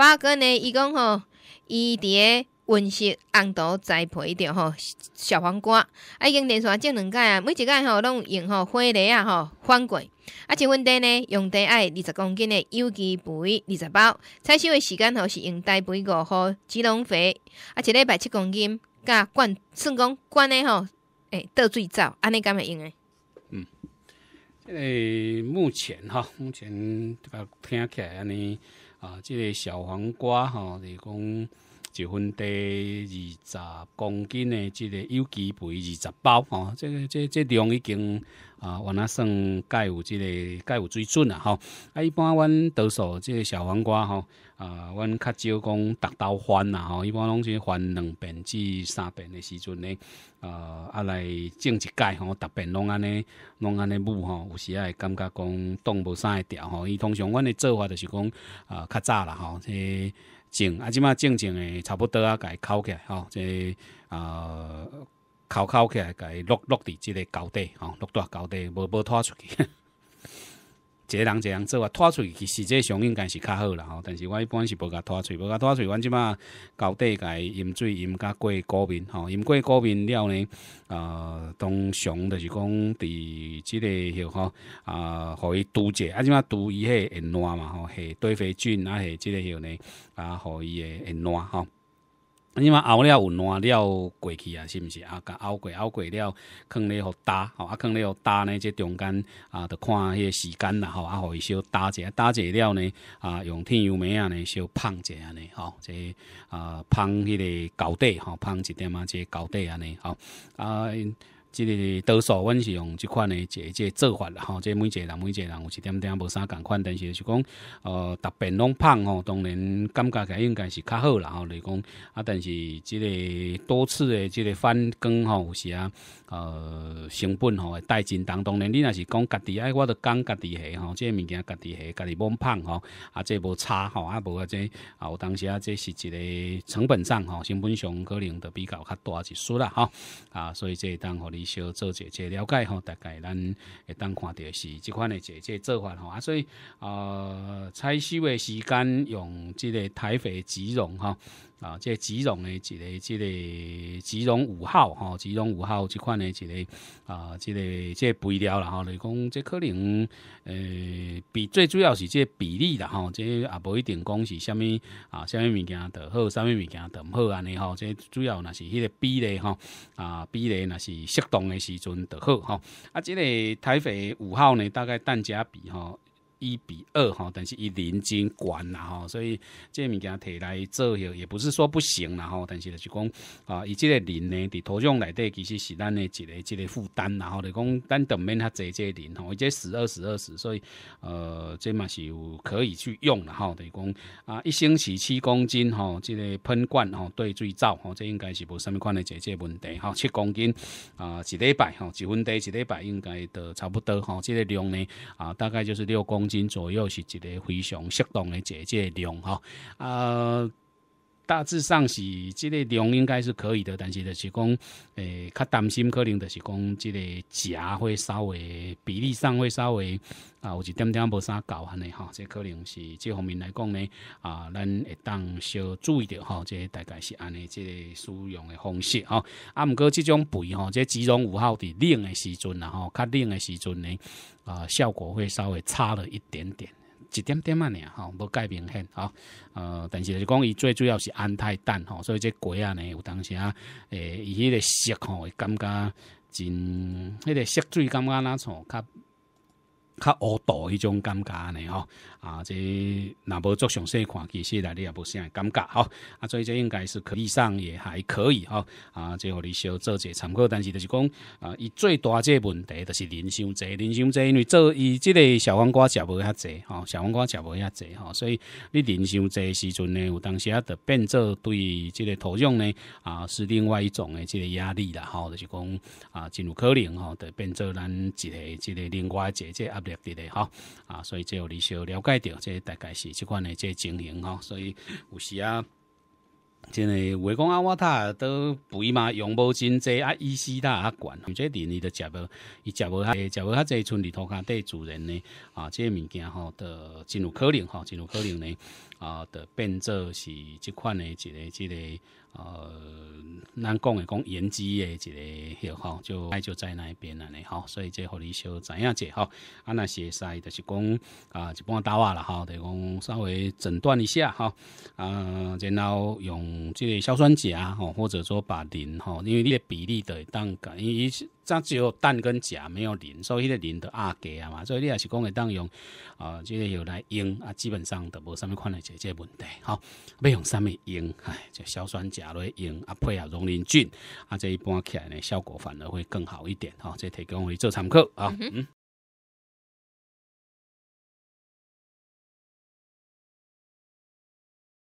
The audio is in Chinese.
八哥呢，伊讲吼伫碟温室红土栽培着吼小黄瓜，啊已经连续种两届啊，每一届吼拢用吼花蕾啊吼翻过，啊一份地呢用地爱二十公斤的有机肥二十包，采收的时间吼是用大肥五号基农肥，啊一礼拜七公斤甲灌，算讲灌的吼哎倒水走，安尼敢会用诶？嗯，诶目前哈目前这个听起来安尼。啊，这个小黄瓜哈，是讲。一份得二十公斤的，即个有机肥二十包，吼，这个、这、这量已经啊，我那算盖有即个盖有水准啦，吼。啊，一般阮倒数即个小黄瓜，吼，啊，阮较少讲逐刀翻啦，吼，一般拢是翻两遍至三遍的时阵呢，啊，啊来整一盖，吼，达遍拢安尼，拢安尼捂，吼，有时会感觉讲冻无啥会掉，吼。伊通常阮的做法就是讲，啊，较早啦，吼，这。正啊，即马正正诶，差不多啊，改烤起来吼，即啊。烤烤起来改落落地即个高地，吼，落地高地，无无拖出去。一个人一个人做啊，拖水实这上应该是较好啦吼，但是我一般是无甲拖水，无甲拖水，阮即满到底个饮水饮甲过高敏吼，饮过高敏了呢，呃，当上的是讲伫即个吼啊，互伊毒者，啊，即嘛毒迄个会烂嘛吼，系堆肥菌啊系即个许呢，啊，互伊会暖吼。你嘛熬了有暖了过去啊，是毋是啊？甲熬过熬过了，坑咧互打，吼啊坑咧互打呢。这中间啊，着看迄个时间啦，吼啊，互伊小打者打者了呢啊，用天油梅啊呢，小胖者安尼吼，这啊，胖迄个高底吼，胖一点啊，这高低安尼吼，啊。即个多数阮是用即款诶一即做法啦吼，即每一个人每一个人有一点点无啥共款，但是是讲，呃，特别拢胖吼，当然感觉起来应该是较好啦吼，来讲啊，但是即个多次诶即个翻更吼，有时啊，呃，成本吼，会带当重。当然你若是讲家己，哎，我著讲家己下吼，即个物件家己下，家己往胖吼，啊，即无差吼，啊无即，啊，有当时啊，即是一个成本上吼，成本上可能都比较较大一丝啦吼，啊，所以即当互你。小做一下了解吼，大概咱会当看着是即款的一个做法吼啊，所以呃采收的时间用即个台肥植绒吼。啊，个植绒的一个、一个植绒五号吼，植绒五号即款的一个啊，即个即、这肥料啦吼，来讲即可能呃比最主要是个比例吼，即个啊无一定讲是虾物啊，虾物物件得好，虾物物件得毋好安尼吼，即主要若是迄个比例吼啊，比例若是适。冻的时阵就好哈，啊，这个台北五号呢，大概单价比哈。一比二哈，但是伊零斤管啦吼，所以这物件摕来做也也不是说不行啦吼，但是就是讲啊，伊这个零呢，伫头壤内底其实是咱的一个一个负担啦吼，就讲咱对免较侪这个零吼，伊这十二十二十，所以呃，这嘛是有可以去用啦哈，等于讲啊，一星期七公斤吼，这个喷罐吼对最早吼，这应该是无什么款的解决问题哈，七公斤啊，一礼拜吼，一分地一礼拜应该都差不多哈，这个量呢啊，大概就是六公。斤左右是一个非常适当的解解量哈啊。大致上是即个量应该是可以的，但是就是讲，诶，较担心可能就是讲，即个加会稍微比例上会稍微啊，有一点点无啥够安尼哈，这可能是这方面来讲呢啊，咱会当小注意着哈，这大概是安尼这使用的方式哈。啊，毋过这种肥吼，这集中有效的冷的时阵然后，较冷的时阵呢啊，效果会稍微差了一点点。一点点嘛，尔吼，无改明显，吼，呃，但是是讲伊最主要是安胎蛋，吼，所以这鸡啊呢，有当时啊，诶，伊迄个色吼，会感觉真，迄个色水感觉哪从较。较恶毒迄种感觉呢吼，啊，即若无足详细看，其实你也无啥感觉吼，啊，所以这应该是可以上也还可以吼，啊，即互你小做者参考，但是就是讲，啊，伊最大这问题就是人伤者人伤者，因为做伊即个小黄瓜食无遐济吼，小黄瓜食无遐济吼，所以你忍受者时阵呢，有当时啊，就变做对即个土壤呢，啊，是另外一种的即个压力啦，吼，就是讲，啊，真有可能吼就变做咱一个即个另外一压力。对的，哈啊，所以这有你小了解着，这大概是这款的这经营哈，所以有时啊。真诶，话讲啊，我他都肥嘛，羊毛真侪啊，伊西他啊管，即年伊都食无，伊食无较，食无较济，村里头家缀主人呢，啊，这个物件吼，都真有可能吼，真有可能呢，啊，都变做是即款诶一个一个，呃，咱讲诶讲原机诶一个迄吼，就爱就在那一边安尼吼，所以即互你小知影者吼，啊那些使就是讲啊，一般搭话啦吼，就讲稍微诊断一下哈，啊，然后用。嗯，即个硝酸钾吼，或者说把磷吼，因为你比例的当跟，因为咱只有氮跟钾没有磷，所以个磷的压低啊嘛，所以你也是讲会当用啊，即个有来用啊，基本上都无什么款的解决问题哈。要用什么用？唉，就硝酸钾来用啊，配合溶磷菌啊，这一般起来呢效果反而会更好一点哈。这提供你做参考啊。